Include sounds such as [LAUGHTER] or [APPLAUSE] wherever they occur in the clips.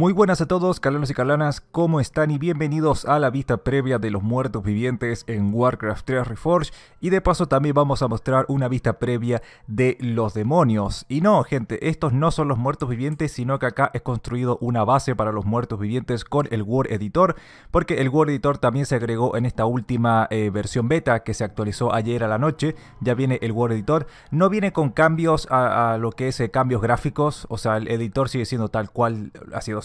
Muy buenas a todos, calanos y calanas, ¿cómo están? Y bienvenidos a la vista previa de los muertos vivientes en Warcraft 3 Reforged. Y de paso también vamos a mostrar una vista previa de los demonios. Y no, gente, estos no son los muertos vivientes, sino que acá es construido una base para los muertos vivientes con el Word Editor, porque el Word Editor también se agregó en esta última eh, versión beta que se actualizó ayer a la noche. Ya viene el Word Editor. No viene con cambios a, lo que es eh, cambios gráficos, o sea, el editor sigue siendo tal cual ha sido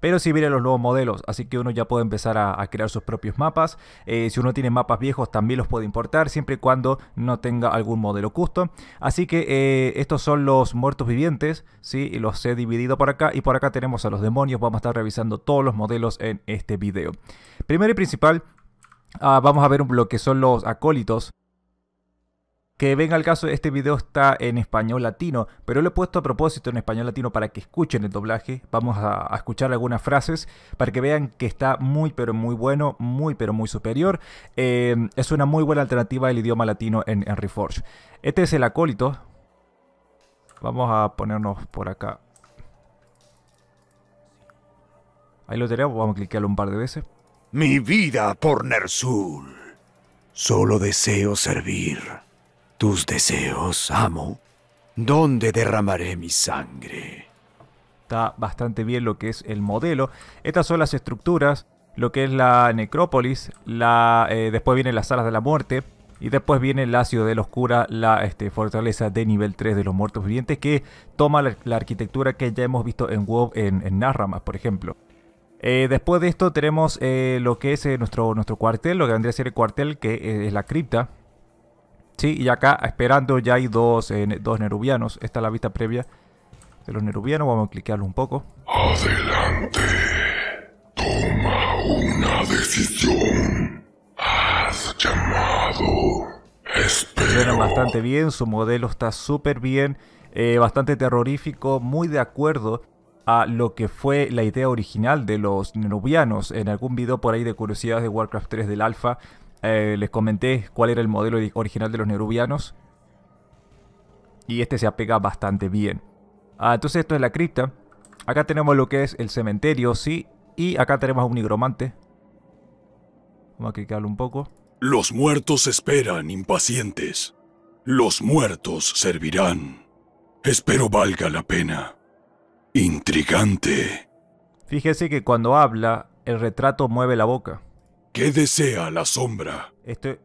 pero si vienen los nuevos modelos, así que uno ya puede empezar a, crear sus propios mapas. Eh, si uno tiene mapas viejos también los puede importar, siempre y cuando no tenga algún modelo custom. Así que eh, estos son los muertos vivientes, ¿sí? los he dividido por acá y por acá tenemos a los demonios, vamos a estar revisando todos los modelos en este video. Primero y principal, ah, vamos a ver lo que son los acólitos que venga el caso, este video está en español latino, pero lo he puesto a propósito en español latino para que escuchen el doblaje. Vamos a, escuchar algunas frases para que vean que está muy pero muy bueno, muy pero muy superior. Eh, es una muy buena alternativa al idioma latino en, Henry Reforge. Este es el acólito. Vamos a ponernos por acá. Ahí lo tenemos, vamos a cliquearlo un par de veces. Mi vida por Nersul. Solo deseo servir tus deseos, amo. ¿Dónde derramaré mi sangre? Está bastante bien lo que es el modelo. Estas son las estructuras, lo que es la necrópolis, la, eh, después vienen las salas de la muerte, y después viene el la Oscura, la este, fortaleza de nivel 3 de los muertos vivientes, que toma la, arquitectura que ya hemos visto en WoW, en, Narramas, por ejemplo. Eh, después de esto tenemos eh, lo que es nuestro, nuestro cuartel, lo que vendría a ser el cuartel, que es la cripta, Sí, y acá esperando ya hay dos, eh, dos nerubianos. Esta es la vista previa de los nerubianos. Vamos a cliquearlo un poco. Adelante. Toma una decisión. Has llamado. Espero. bastante bien, su modelo está súper bien, eh, bastante terrorífico, muy de acuerdo a lo que fue la idea original de los Nerubianos En algún video por ahí de curiosidades de Warcraft 3 del alfa eh, les comenté cuál era el modelo original de los Neorubianos Y este se apega bastante bien. Ah, entonces esto es la cripta. Acá tenemos lo que es el cementerio, sí. Y acá tenemos un nigromante. Vamos a clicarlo un poco. Los muertos esperan impacientes. Los muertos servirán. Espero valga la pena. Intrigante. Fíjese que cuando habla, el retrato mueve la boca. ¿Qué desea la sombra? Esto,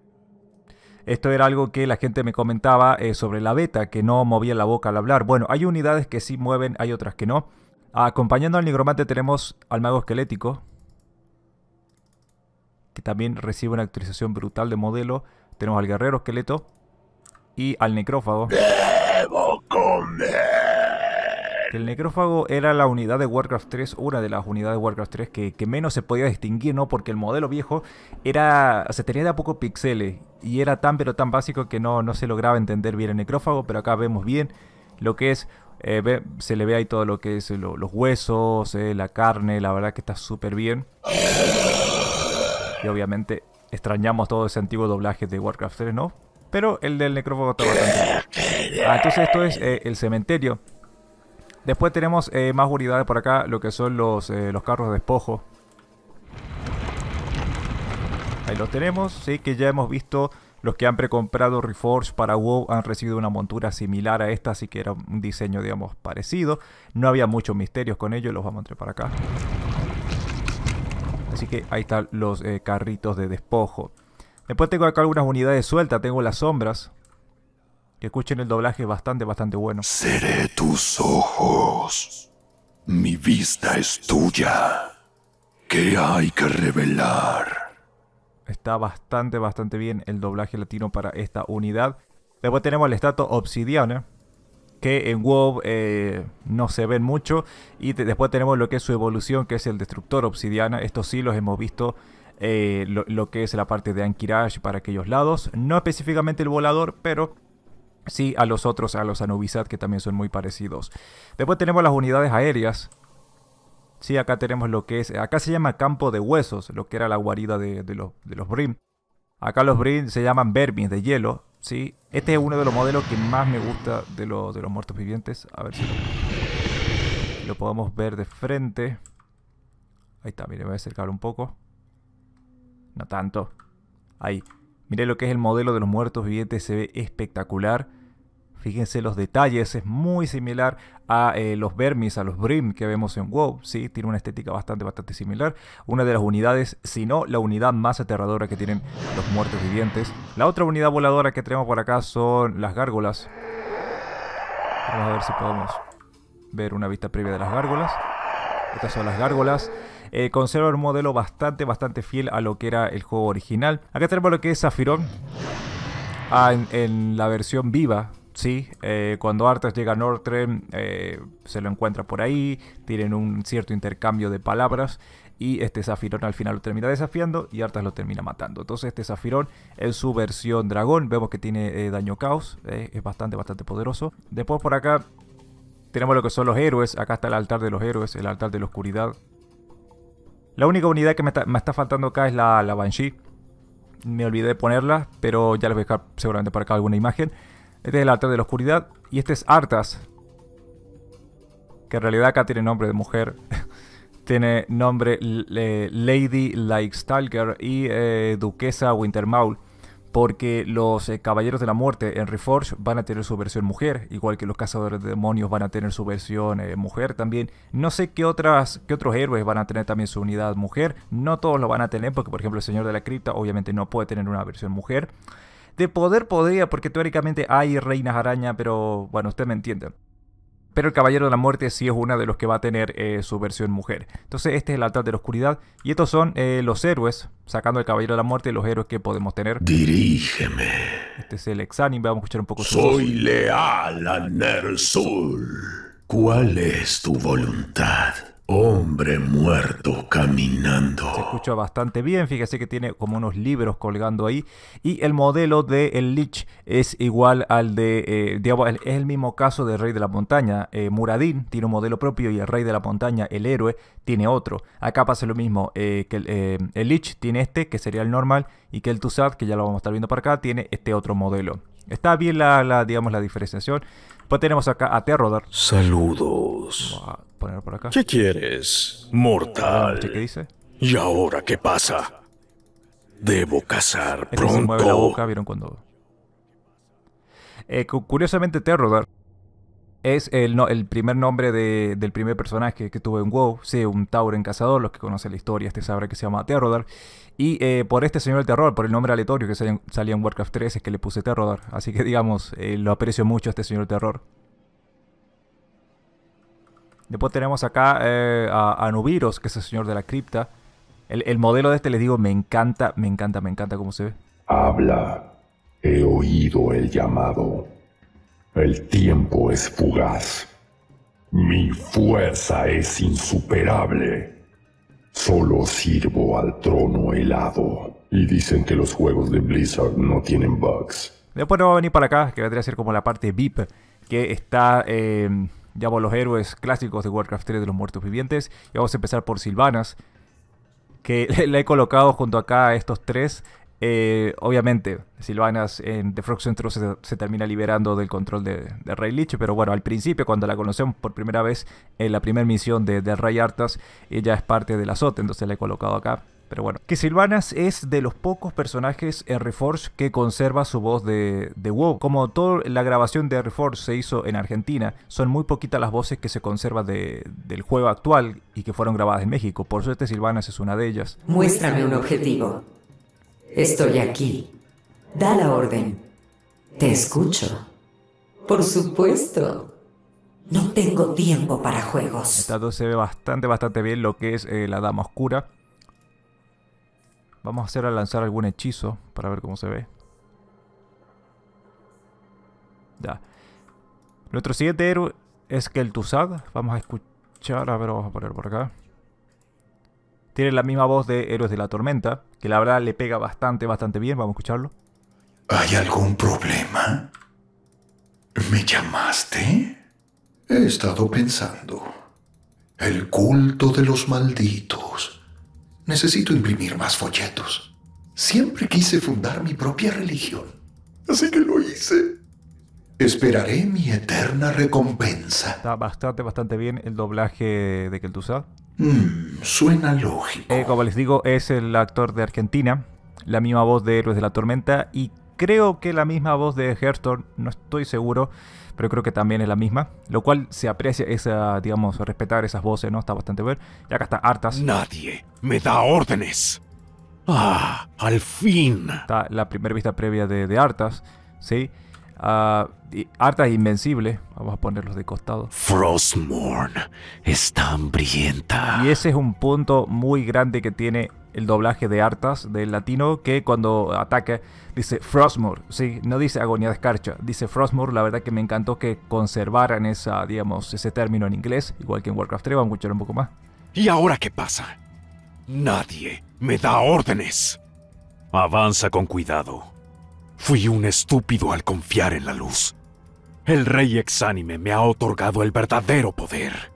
esto era algo que la gente me comentaba eh, sobre la beta, que no movía la boca al hablar. Bueno, hay unidades que sí mueven, hay otras que no. Acompañando al nigromante tenemos al mago esquelético, que también recibe una actualización brutal de modelo. Tenemos al guerrero esqueleto y al necrófago. Debo el necrófago era la unidad de Warcraft 3, una de las unidades de Warcraft 3 que, menos se podía distinguir, ¿no? Porque el modelo viejo era, se tenía de a poco pixeles y era tan pero tan básico que no, no se lograba entender bien el necrófago, pero acá vemos bien lo que es eh, se le ve ahí todo lo que es eh, los huesos, eh, la carne, la verdad que está súper bien. Y obviamente extrañamos todo ese antiguo doblaje de Warcraft 3, ¿no? Pero el del necrófago está bastante. Ah, entonces esto es el cementerio. Después tenemos eh, más unidades por acá, lo que son los, eh, los carros de despojo. Ahí los tenemos, sí, que ya hemos visto los que han precomprado Reforge para WoW han recibido una montura similar a esta, así que era un diseño, digamos, parecido. No había muchos misterios con ellos, los vamos a entrar para acá. Así que ahí están los eh, carritos de despojo. Después tengo acá algunas unidades sueltas, tengo las sombras que escuchen el doblaje bastante, bastante bueno. Seré tus ojos. Mi vista es tuya. ¿Qué hay que revelar? Está bastante, bastante bien el doblaje latino para esta unidad. Después tenemos el estatua obsidiana, que en WoW eh, no se ven mucho. Y después tenemos lo que es su evolución, que es el destructor obsidiana. Estos sí los hemos visto eh, lo, lo, que es la parte de Ankiraj para aquellos lados. No específicamente el volador, pero sí a los otros, a los Anubisat, que también son muy parecidos. Después tenemos las unidades aéreas. Sí, acá tenemos lo que es, acá se llama campo de huesos, lo que era la guarida de, los, Brim. Acá los Brim se llaman Vermis de hielo, ¿sí? Este es uno de los modelos que más me gusta de, de los muertos vivientes. A ver si lo, lo podemos ver de frente. Ahí está, mire, me voy a acercar un poco. No tanto. Ahí. Mire lo que es el modelo de los muertos vivientes, se ve espectacular. Fíjense los detalles, es muy similar a eh, los Vermis, a los Brim que vemos en WoW, ¿sí? Tiene una estética bastante, bastante similar. Una de las unidades, si no la unidad más aterradora que tienen los muertos vivientes. La otra unidad voladora que tenemos por acá son las gárgolas. Vamos a ver si podemos ver una vista previa de las gárgolas. Estas son las gárgolas. Eh, conserva un modelo bastante, bastante fiel a lo que era el juego original. Acá tenemos lo que es Zafirón. Ah, en la versión viva Sí, eh, cuando Arthas llega a Northrend eh, se lo encuentra por ahí, tienen un cierto intercambio de palabras y este Zafirón al final lo termina desafiando y Arthas lo termina matando. Entonces este Zafirón en su versión dragón vemos que tiene eh, daño caos, es bastante, bastante poderoso. Después por acá tenemos lo que son los héroes, acá está el altar de los héroes, el altar de la oscuridad. La única unidad que me está, está faltando acá es la, la Banshee. Me olvidé de ponerla, pero ya les voy a dejar seguramente para acá alguna imagen. Este es el altar de la oscuridad. Y este es Artas. Que en realidad acá tiene nombre de mujer. [LAUGHS] tiene nombre eh, Lady Like Stalker y eh, Duquesa Wintermaul. Porque los eh, Caballeros de la Muerte en Reforge van a tener su versión mujer, igual que los Cazadores de Demonios van a tener su versión mujer también. No sé qué, otras, qué otros héroes van a tener también su unidad mujer. No todos lo van a tener, porque por ejemplo el Señor de la Cripta obviamente no puede tener una versión mujer. De poder podría, porque teóricamente hay reinas araña, pero bueno, usted me entiende. Pero el Caballero de la Muerte sí es una de los que va a tener eh, su versión mujer. Entonces este es el altar de la oscuridad. Y estos son eh, los héroes, sacando el Caballero de la Muerte, los héroes que podemos tener. Dirígeme. Este es el exánime, vamos a escuchar un poco su Soy leal a Nersul. ¿Cuál es tu voluntad? Hombre muerto caminando. Se escucha bastante bien, fíjese que tiene como unos libros colgando ahí. Y el modelo de el Lich es igual al de, eh, es el mismo caso de Rey de la Montaña. Eh, Muradin Muradín tiene un modelo propio y el Rey de la Montaña, el héroe, tiene otro. Acá pasa lo mismo, eh, el Lich tiene este, que sería el normal, y que el Tuzad, que ya lo vamos a estar viendo para acá, tiene este otro modelo. Está bien la, digamos, la diferenciación. pues tenemos acá a Rodar. Saludos poner por acá. ¿Qué quieres, mortal? ¿Y ahora qué pasa? Debo cazar pronto. Este se mueve la boca, vieron cuando. Eh, curiosamente, Terrodar es el, el primer nombre del primer personaje que tuve en WoW. Sí, un Tauren cazador. Los que conocen la historia, este sabrá que se llama Terrodar. Y eh, por este señor del terror, por el nombre aleatorio que salía en, Warcraft 3, es que le puse Terrodar. Así que, digamos, eh, lo aprecio mucho a este señor del terror. Después tenemos acá eh, a, Anubiros, que es el señor de la cripta. El, modelo de este, les digo, me encanta, me encanta, me encanta cómo se ve. Habla, he oído el llamado. El tiempo es fugaz. Mi fuerza es insuperable. Solo sirvo al trono helado. Y dicen que los juegos de Blizzard no tienen bugs. Después nos va a venir para acá, que vendría a ser como la parte VIP, que está... Eh, Llamo a los héroes clásicos de Warcraft 3 de los muertos vivientes. Y vamos a empezar por Silvanas, que [LAUGHS] la he colocado junto acá a estos tres. Eh, obviamente, Silvanas en The Frog Centro se, termina liberando del control de, Rey Lich, pero bueno, al principio, cuando la conocemos por primera vez en la primera misión de, de Rey Artas, ella es parte del azote, entonces la he colocado acá. Pero bueno, que Silvanas es de los pocos personajes en Reforge que conserva su voz de, WoW. Como toda la grabación de Reforge se hizo en Argentina, son muy poquitas las voces que se conservan del juego actual y que fueron grabadas en México. Por suerte Silvanas es una de ellas. Muéstrame un objetivo. Estoy aquí. Da la orden. Te escucho. Por supuesto. No tengo tiempo para juegos. se ve bastante, bastante bien lo que es eh, la Dama Oscura. Vamos a hacer a lanzar algún hechizo para ver cómo se ve. Ya. Nuestro siguiente héroe es Keltuzad. Vamos a escuchar, a ver, vamos a poner por acá. Tiene la misma voz de Héroes de la Tormenta, que la verdad le pega bastante, bastante bien. Vamos a escucharlo. ¿Hay algún problema? ¿Me llamaste? He estado pensando. El culto de los malditos Necesito imprimir más folletos. Siempre quise fundar mi propia religión, así que lo hice. Esperaré mi eterna recompensa. Está bastante, bastante bien el doblaje de Keltuzad. Mm, suena lógico. Eh, como les digo, es el actor de Argentina, la misma voz de Héroes de la Tormenta y creo que la misma voz de Hearthstone, no estoy seguro pero creo que también es la misma, lo cual se aprecia esa, digamos, respetar esas voces, ¿no? Está bastante ver. Y acá está hartas. Nadie me da órdenes. Ah, al fin. Está la primera vista previa de, de hartas, ¿sí? Ah, invencible, vamos a ponerlos de costado. Frostmourne está hambrienta. Y ese es un punto muy grande que tiene el doblaje de Artas del latino que cuando ataca dice Frostmore, sí, no dice agonía de escarcha, dice Frostmore, la verdad que me encantó que conservaran esa, digamos, ese término en inglés, igual que en Warcraft 3, vamos a escuchar un poco más. ¿Y ahora qué pasa? Nadie me da órdenes. Avanza con cuidado. Fui un estúpido al confiar en la luz. El rey exánime me ha otorgado el verdadero poder.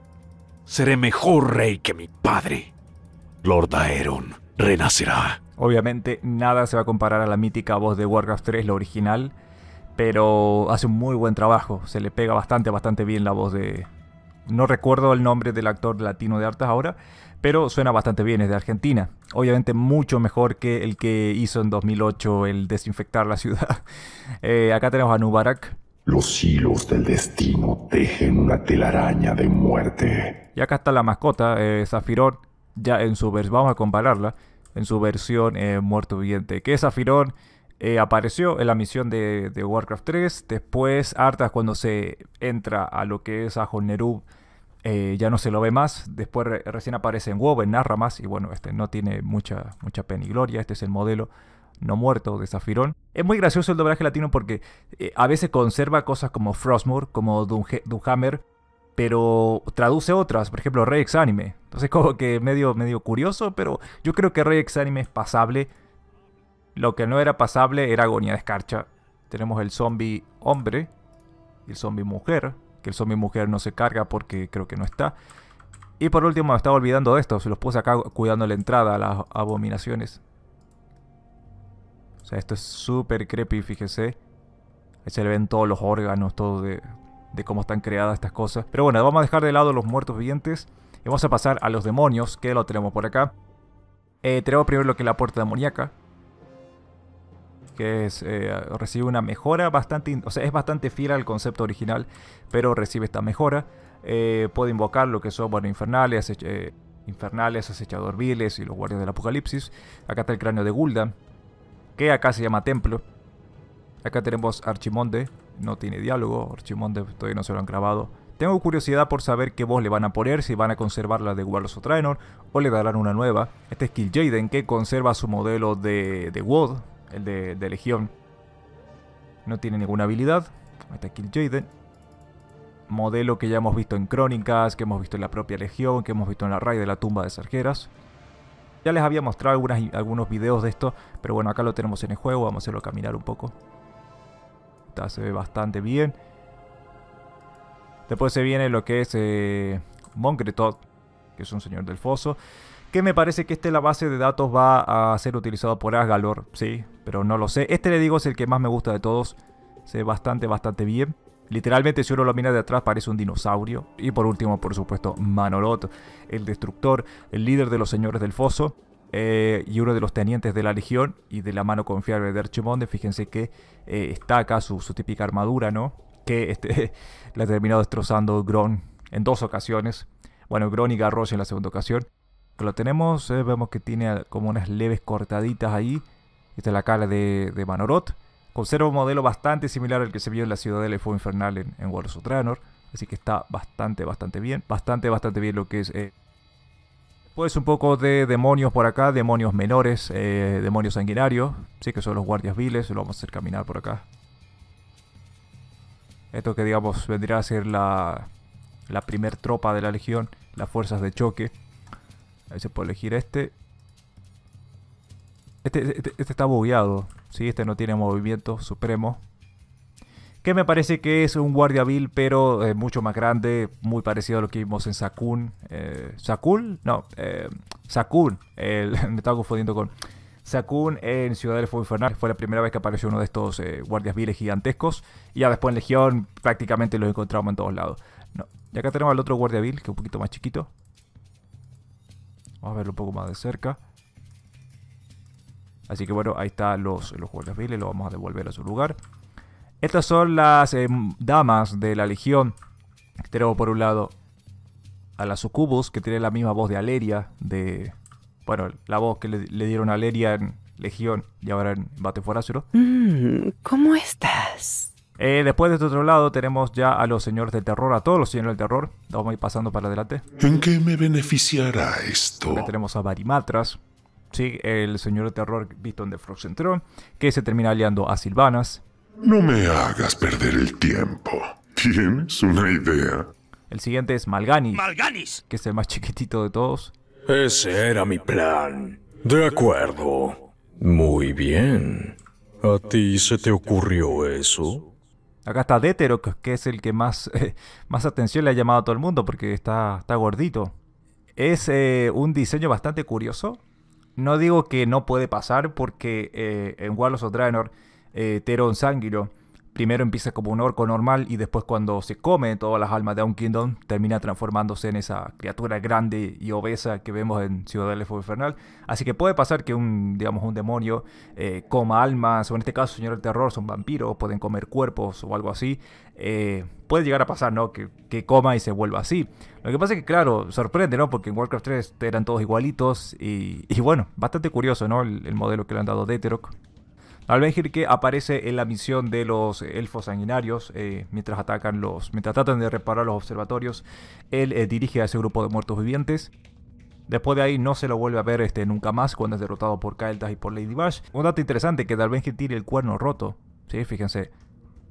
Seré mejor rey que mi padre. Lord Aeron, renacerá. Obviamente nada se va a comparar a la mítica voz de Warcraft 3, la original, pero hace un muy buen trabajo, se le pega bastante, bastante bien la voz de... No recuerdo el nombre del actor latino de artes ahora, pero suena bastante bien, es de Argentina. Obviamente mucho mejor que el que hizo en 2008 el desinfectar la ciudad. [LAUGHS] Eh, acá tenemos a Nubarak. Los hilos del destino tejen una telaraña de muerte. Y acá está la mascota, eh, ya en su vamos a compararla, en su versión eh, muerto viviente, que es eh, apareció en la misión de, Warcraft 3. Después, Arthas, cuando se entra a lo que es a Nerub, eh, ya no se lo ve más. Después, recién aparece en WoW, en narra más. Y bueno, este no tiene mucha, mucha pena y gloria. Este es el modelo no muerto de Zafirón. Es muy gracioso el doblaje latino porque a veces conserva cosas como Frostmour, como Dunhammer pero traduce otras, por ejemplo, Rex Anime. Entonces [LAUGHS] como que medio, medio curioso, pero yo creo que Rex Anime es pasable. Lo que no era pasable era Agonía de Escarcha. Tenemos el zombie hombre y el zombie mujer, que el zombie mujer no se carga porque creo que no está. Y por último, me estaba olvidando de esto, se los puse acá cuidando la entrada a las abominaciones. O sea, esto es súper creepy, fíjese. Ahí se le ven todos los órganos, todo de, de cómo están creadas estas cosas. Pero bueno, vamos a dejar de lado los muertos vivientes y vamos a pasar a los demonios, que lo tenemos por acá. Eh, tenemos primero lo que es la puerta demoníaca, que es, eh, recibe una mejora bastante, o sea, es bastante fiel al concepto original, pero recibe esta mejora. Eh, puede invocar lo que son, bueno, infernales, infernales, acechador viles y los guardias del apocalipsis. Acá está el cráneo de Gulda, que acá se llama templo. Acá tenemos Archimonde, no tiene diálogo, Archimonde todavía no se lo han grabado. Tengo curiosidad por saber qué voz le van a poner, si van a conservar la de Warlords o o le darán una nueva. Este es Kill Jaden que conserva su modelo de, de Wod, el de, de, Legión. No tiene ninguna habilidad. Este es Jaden. Modelo que ya hemos visto en Crónicas, que hemos visto en la propia Legión, que hemos visto en la raid de la tumba de Sargeras. Ya les había mostrado algunos videos de esto, pero bueno, acá lo tenemos en el juego, vamos a hacerlo caminar un poco se ve bastante bien. Después se viene lo que es eh, Moncretot, que es un señor del foso. Que me parece que es este, la base de datos va a ser utilizado por Asgalor, sí, pero no lo sé. Este le digo es el que más me gusta de todos. Se ve bastante, bastante bien. Literalmente si uno lo mira de atrás parece un dinosaurio. Y por último, por supuesto, Manorot, el destructor, el líder de los señores del foso. Eh, y uno de los tenientes de la legión y de la mano confiable de Archimonde. Fíjense que eh, está acá su, típica armadura, ¿no? Que este, [LAUGHS] la ha terminado destrozando Gron en dos ocasiones. Bueno, Gron y Garrosh en la segunda ocasión. lo tenemos, eh, vemos que tiene como unas leves cortaditas ahí. Esta es la cara de, de Manorot. Conserva un modelo bastante similar al que se vio en la ciudad de Infernal en, en War of Así que está bastante, bastante bien. Bastante, bastante bien lo que es pues un poco de demonios por acá, demonios menores, eh, demonios sanguinarios. Sí, que son los guardias viles, lo vamos a hacer caminar por acá. Esto que digamos vendría a ser la, la primer tropa de la legión, las fuerzas de choque. Ahí se puede elegir este. Este, este, este está bugueado, ¿sí? este no tiene movimiento supremo que me parece que es un guardia vil, pero eh, mucho más grande, muy parecido a lo que vimos en Sakun. Eh, ¿Sakul? No, eh, Sakun. El, [LAUGHS] me estaba confundiendo con... Sakun en Ciudad del Fuego Infernal fue la primera vez que apareció uno de estos guardias viles gigantescos. Y ya después en Legión prácticamente los encontramos en todos lados. No. Y acá tenemos al otro guardia vil, que es un poquito más chiquito. Vamos a verlo un poco más de cerca. Así que bueno, ahí están los, los guardias viles, lo vamos a devolver a su lugar. Estas son las eh, damas de la Legión. Tenemos por un lado a la Sucubus, que tiene la misma voz de Aleria, de... Bueno, la voz que le, dieron a Aleria en Legión y ahora en Bate forácero mm, ¿Cómo estás? Eh, después de este otro lado tenemos ya a los señores del terror, a todos los señores del terror. Vamos a ir pasando para adelante. ¿En qué me beneficiará esto? tenemos a Barimatras, sí, el señor del terror visto en The Frozen que se termina aliando a Silvanas. No me hagas perder el tiempo. ¿Tienes una idea? El siguiente es Malganis. ¡Malganis! Que es el más chiquitito de todos. Ese era mi plan. De acuerdo. Muy bien. ¿A ti se te ocurrió eso? Acá está Detero, que es el que más, [LAUGHS] eh, más atención le ha llamado a todo el mundo porque está, está gordito. Es eh, un diseño bastante curioso. No digo que no puede pasar porque eh, en Warlords of Draenor eh, Terón Primero empieza como un orco normal y después cuando se come todas las almas de un Kingdom termina transformándose en esa criatura grande y obesa que vemos en Ciudad del Fuego Infernal. Así que puede pasar que un, digamos, un demonio eh, coma almas, o en este caso Señor del Terror, son vampiros, pueden comer cuerpos o algo así. Eh, puede llegar a pasar, ¿no? Que, coma y se vuelva así. Lo que pasa es que, claro, sorprende, ¿no? Porque en Warcraft 3 eran todos igualitos y, bueno, bastante curioso, ¿no? El, modelo que le han dado Terok Albenhir que aparece en la misión de los elfos sanguinarios eh, mientras atacan los, mientras tratan de reparar los observatorios, él eh, dirige a ese grupo de muertos vivientes. Después de ahí no se lo vuelve a ver este, nunca más cuando es derrotado por Kael'thas y por Lady Bash. Un dato interesante que Dalbenhir tiene el cuerno roto, sí, fíjense.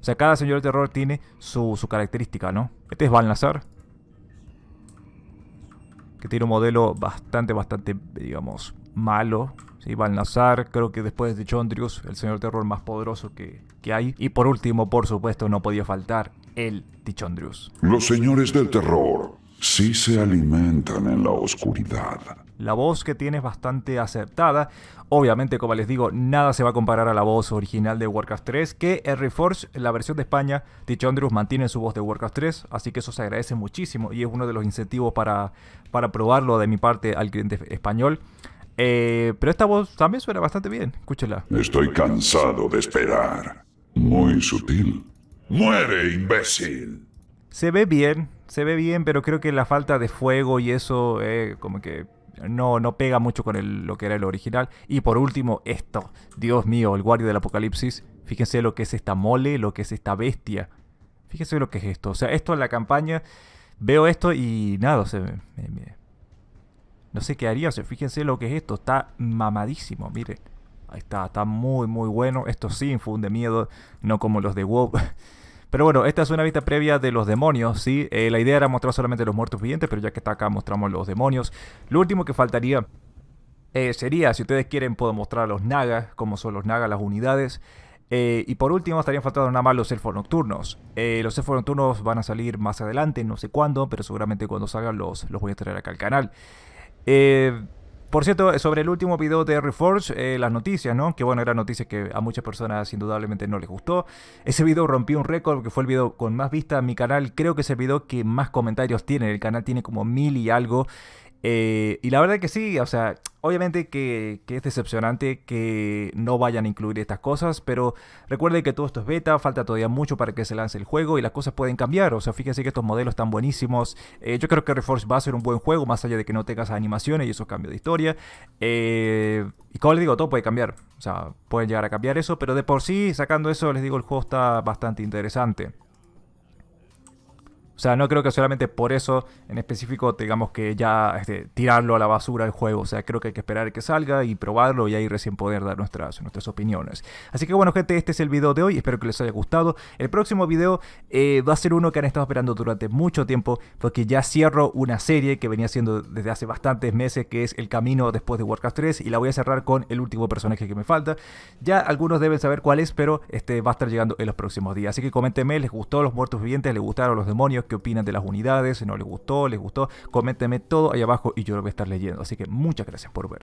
O sea, cada señor de terror tiene su, su característica, ¿no? Este es Balnazar, que tiene un modelo bastante, bastante, digamos, malo y Balnazar, creo que después de Chondrius, el señor terror más poderoso que, hay. Y por último, por supuesto, no podía faltar el Tichondrius. Los señores del terror sí se alimentan en la oscuridad. La voz que tiene es bastante aceptada. Obviamente, como les digo, nada se va a comparar a la voz original de Warcraft 3, que en Reforge la versión de España, Tichondrius mantiene su voz de Warcraft 3, así que eso se agradece muchísimo y es uno de los incentivos para, para probarlo de mi parte al cliente español. Eh, pero esta voz también suena bastante bien. Escúchela Estoy cansado de esperar. Muy sutil. ¡Muere, imbécil! Se ve bien, se ve bien, pero creo que la falta de fuego y eso, eh, como que no, no pega mucho con lo que era el original. Y por último, esto. Dios mío, el guardia del apocalipsis. Fíjense lo que es esta mole, lo que es esta bestia. Fíjense lo que es esto. O sea, esto en la campaña. Veo esto y nada, se ve me no sé qué haría. O fíjense lo que es esto. Está mamadísimo, miren. Ahí está, está muy muy bueno. Esto sí de miedo, no como los de WoW. [LAUGHS] Pero bueno, esta es una vista previa de los demonios, ¿sí? Eh, la idea era mostrar solamente los muertos vivientes, pero ya que está acá mostramos los demonios. Lo último que faltaría eh, sería, si ustedes quieren, puedo mostrar a los nagas, como son los nagas, las unidades. Eh, y por último, estarían faltando nada más los elfos nocturnos. los elfos nocturnos van a salir más adelante, no sé cuándo, pero seguramente cuando salgan los, los voy a traer acá al canal. Eh, por cierto, sobre el último video de Reforge, eh, las noticias, ¿no? Que bueno, eran noticias que a muchas personas indudablemente no les gustó. Ese video rompió un récord, que fue el video con más vista en mi canal. Creo que es el video que más comentarios tiene. El canal tiene como mil y algo. Eh, y la verdad que sí, o sea, obviamente que, es decepcionante que no vayan a incluir estas cosas, pero recuerden que todo esto es beta, falta todavía mucho para que se lance el juego y las cosas pueden cambiar. O sea, fíjense que estos modelos están buenísimos. Eh, yo creo que Reforce va a ser un buen juego, más allá de que no tengas animaciones y esos cambios de historia. Eh, y como les digo, todo puede cambiar. O sea, pueden llegar a cambiar eso, pero de por sí, sacando eso, les digo, el juego está bastante interesante. O sea, no creo que solamente por eso en específico digamos que ya este, tirarlo a la basura el juego. O sea, creo que hay que esperar que salga y probarlo y ahí recién poder dar nuestras, nuestras opiniones. Así que bueno gente, este es el video de hoy. Espero que les haya gustado. El próximo video eh, va a ser uno que han estado esperando durante mucho tiempo porque ya cierro una serie que venía haciendo desde hace bastantes meses que es El Camino después de Warcraft 3 y la voy a cerrar con el último personaje que me falta. Ya algunos deben saber cuál es, pero este, va a estar llegando en los próximos días. Así que coméntenme, ¿les gustó los muertos vivientes? ¿Les gustaron los demonios? qué opinan de las unidades, si no les gustó, les gustó, coménteme todo ahí abajo y yo lo voy a estar leyendo. Así que muchas gracias por ver.